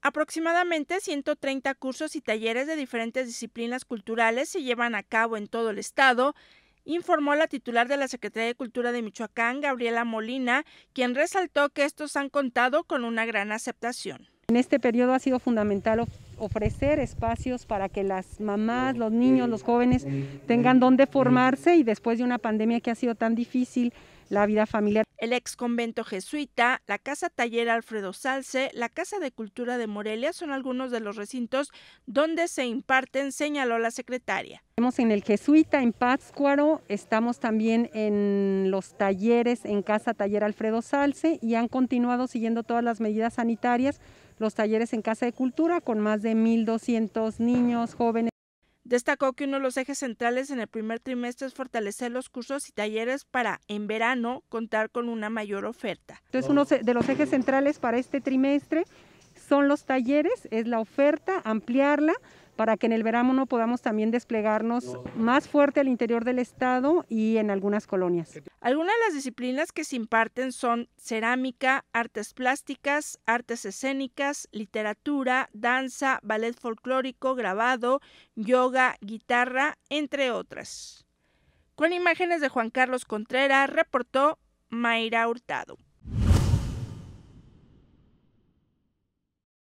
Aproximadamente 130 cursos y talleres de diferentes disciplinas culturales se llevan a cabo en todo el estado, informó la titular de la Secretaría de Cultura de Michoacán, Gabriela Molina, quien resaltó que estos han contado con una gran aceptación. En este periodo ha sido fundamental ofrecer espacios para que las mamás, los niños, los jóvenes tengan donde formarse y después de una pandemia que ha sido tan difícil, la vida familiar. El ex convento jesuita, la Casa Taller Alfredo Salce, la Casa de Cultura de Morelia son algunos de los recintos donde se imparten, señaló la secretaria. Estamos en el jesuita, en Pátzcuaro, estamos también en los talleres en Casa Taller Alfredo Salce y han continuado siguiendo todas las medidas sanitarias los talleres en Casa de Cultura con más de de 1.200 niños, jóvenes. Destacó que uno de los ejes centrales en el primer trimestre es fortalecer los cursos y talleres para, en verano, contar con una mayor oferta. Entonces, uno de los ejes centrales para este trimestre son los talleres, es la oferta, ampliarla para que en el verano no podamos también desplegarnos más fuerte al interior del estado y en algunas colonias. Algunas de las disciplinas que se imparten son cerámica, artes plásticas, artes escénicas, literatura, danza, ballet folclórico, grabado, yoga, guitarra, entre otras. Con imágenes de Juan Carlos Contreras, reportó Mayra Hurtado.